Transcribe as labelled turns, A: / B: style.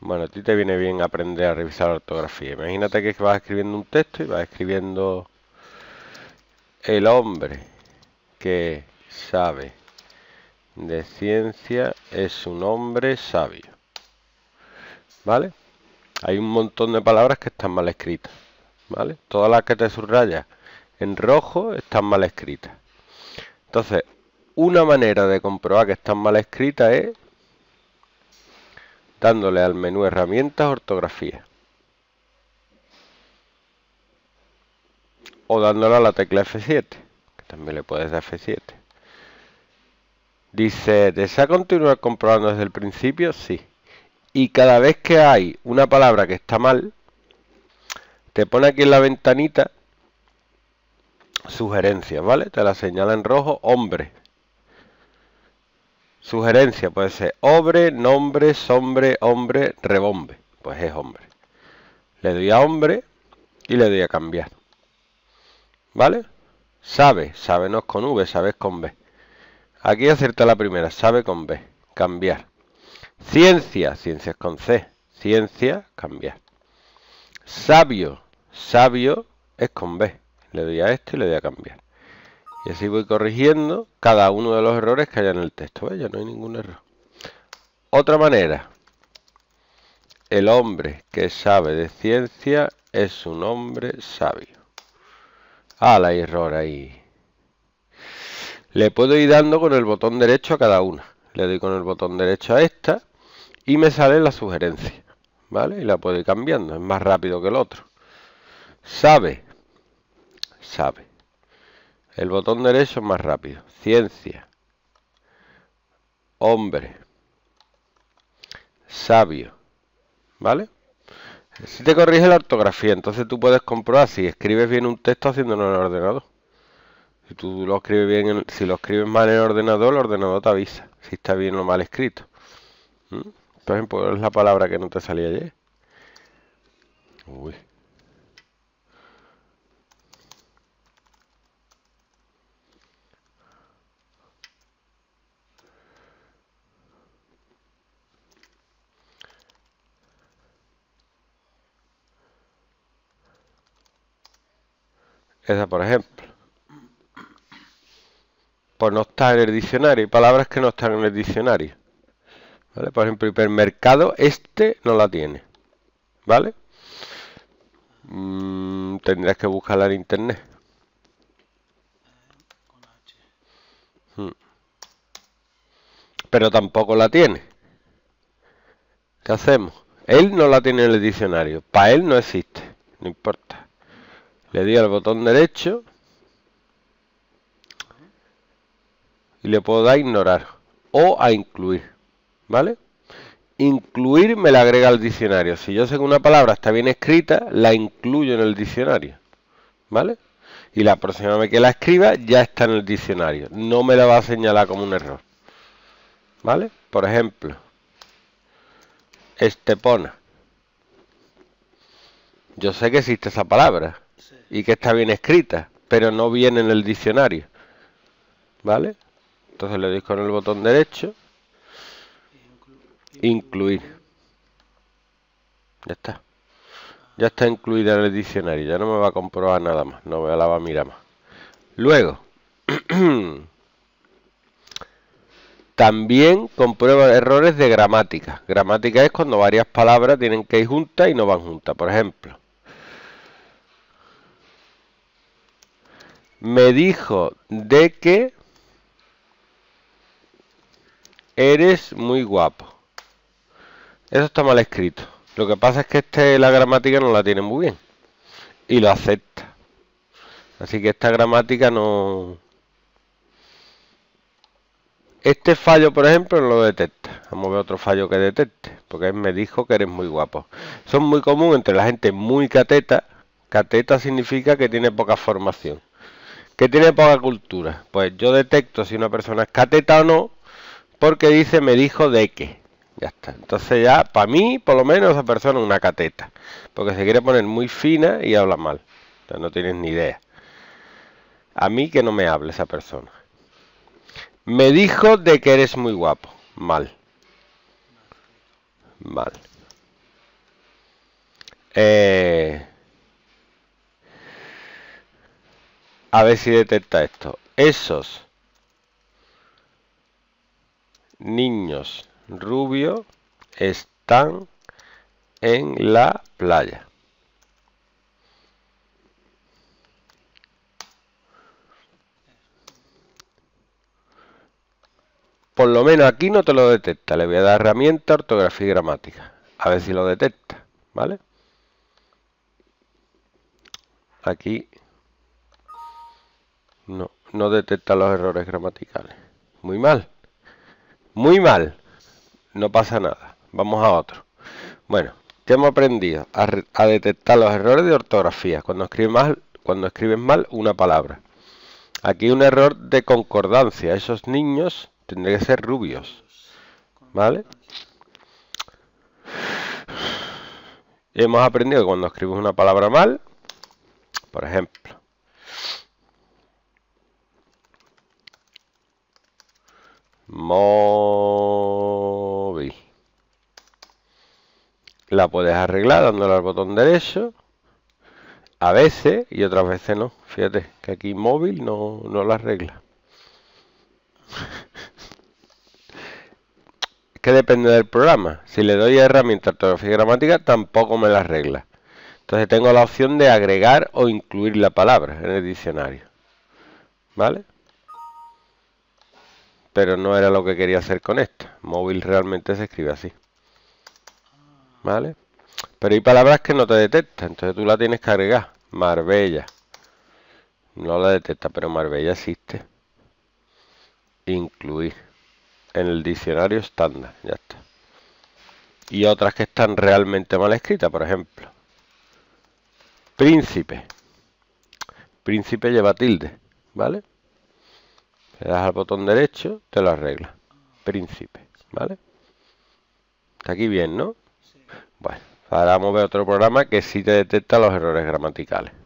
A: Bueno, a ti te viene bien aprender a revisar la ortografía. Imagínate que vas escribiendo un texto y vas escribiendo el hombre que sabe de ciencia es un hombre sabio. ¿Vale? Hay un montón de palabras que están mal escritas. ¿Vale? Todas las que te subrayas en rojo están mal escritas. Entonces, una manera de comprobar que están mal escritas es dándole al menú herramientas ortografía o dándole a la tecla F7 que también le puedes dar F7 dice ¿desea continuar comprobando desde el principio? sí y cada vez que hay una palabra que está mal te pone aquí en la ventanita sugerencias, ¿vale? te la señala en rojo hombre Sugerencia puede ser hombre, nombre, sombre, hombre, rebombe. Pues es hombre. Le doy a hombre y le doy a cambiar. ¿Vale? Sabe, sabe no es con V, sabe es con B. Aquí acerta la primera, sabe con B, cambiar. Ciencia, es con C, ciencia, cambiar. Sabio, sabio es con B. Le doy a este y le doy a cambiar. Y así voy corrigiendo cada uno de los errores que haya en el texto. Ya no hay ningún error. Otra manera. El hombre que sabe de ciencia es un hombre sabio. Ah, la error ahí. Le puedo ir dando con el botón derecho a cada una. Le doy con el botón derecho a esta y me sale la sugerencia. ¿Vale? Y la puedo ir cambiando. Es más rápido que el otro. Sabe. Sabe. El botón derecho es más rápido. Ciencia. Hombre. Sabio. ¿Vale? Si te corrige la ortografía, entonces tú puedes comprobar si escribes bien un texto haciéndolo en el ordenador. Si tú lo escribes bien, si lo escribes mal en el ordenador, el ordenador te avisa si está bien o mal escrito. ¿Mm? Por ejemplo, es la palabra que no te salía ayer. Esa, por ejemplo. Pues no está en el diccionario. Hay palabras que no están en el diccionario. ¿Vale? Por ejemplo, hipermercado, este no la tiene. ¿Vale? Mm, Tendrías que buscarla en internet. Hmm. Pero tampoco la tiene. ¿Qué hacemos? Él no la tiene en el diccionario. Para él no existe. No importa le di al botón derecho y le puedo dar a ignorar o a incluir, ¿vale? Incluir me la agrega al diccionario. Si yo sé que una palabra está bien escrita, la incluyo en el diccionario, ¿vale? Y la próxima vez que la escriba ya está en el diccionario. No me la va a señalar como un error, ¿vale? Por ejemplo, Estepona. Yo sé que existe esa palabra y que está bien escrita, pero no viene en el diccionario. ¿Vale? Entonces le doy con el botón derecho, incluir. Ya está. Ya está incluida en el diccionario, ya no me va a comprobar nada más, no me la va a mirar más. Luego, también comprueba errores de gramática. Gramática es cuando varias palabras tienen que ir juntas y no van juntas, por ejemplo. me dijo de que eres muy guapo. Eso está mal escrito. Lo que pasa es que este, la gramática no la tiene muy bien. Y lo acepta. Así que esta gramática no... Este fallo, por ejemplo, no lo detecta. Vamos a ver otro fallo que detecte. Porque él me dijo que eres muy guapo. Son muy común entre la gente muy cateta. Cateta significa que tiene poca formación. ¿Qué tiene poca cultura. Pues yo detecto si una persona es cateta o no, porque dice me dijo de qué. Ya está. Entonces ya, para mí, por lo menos esa persona es una cateta. Porque se quiere poner muy fina y habla mal. O sea, no tienes ni idea. A mí que no me hable esa persona. Me dijo de que eres muy guapo. Mal. Mal. Eh, A ver si detecta esto. Esos niños rubios están en la playa. Por lo menos aquí no te lo detecta. Le voy a dar herramienta, ortografía y gramática. A ver si lo detecta, ¿vale? Aquí no, no detecta los errores gramaticales. Muy mal. Muy mal. No pasa nada. Vamos a otro. Bueno, ¿qué hemos aprendido? A, detectar los errores de ortografía. Cuando escriben mal, cuando escribes mal una palabra. Aquí un error de concordancia. Esos niños tendrían que ser rubios. ¿Vale? Hemos aprendido que cuando escribimos una palabra mal, por ejemplo, móvil. La puedes arreglar dándole al botón derecho. A veces y otras veces no. Fíjate que aquí móvil no, no la arregla. que depende del programa. Si le doy a herramienta ortografía gramática tampoco me la arregla. Entonces tengo la opción de agregar o incluir la palabra en el diccionario. ¿Vale? pero no era lo que quería hacer con esta. Móvil realmente se escribe así. ¿Vale? Pero hay palabras que no te detecta, entonces tú la tienes que agregar. Marbella. No la detecta, pero Marbella existe. Incluir. En el diccionario estándar, ya está. Y otras que están realmente mal escritas, por ejemplo. Príncipe. Príncipe lleva tilde, ¿vale? Le das al botón derecho, te lo arregla. Príncipe, ¿vale? Está aquí bien, ¿no? Bueno, ahora vamos a ver otro programa que sí te detecta los errores gramaticales.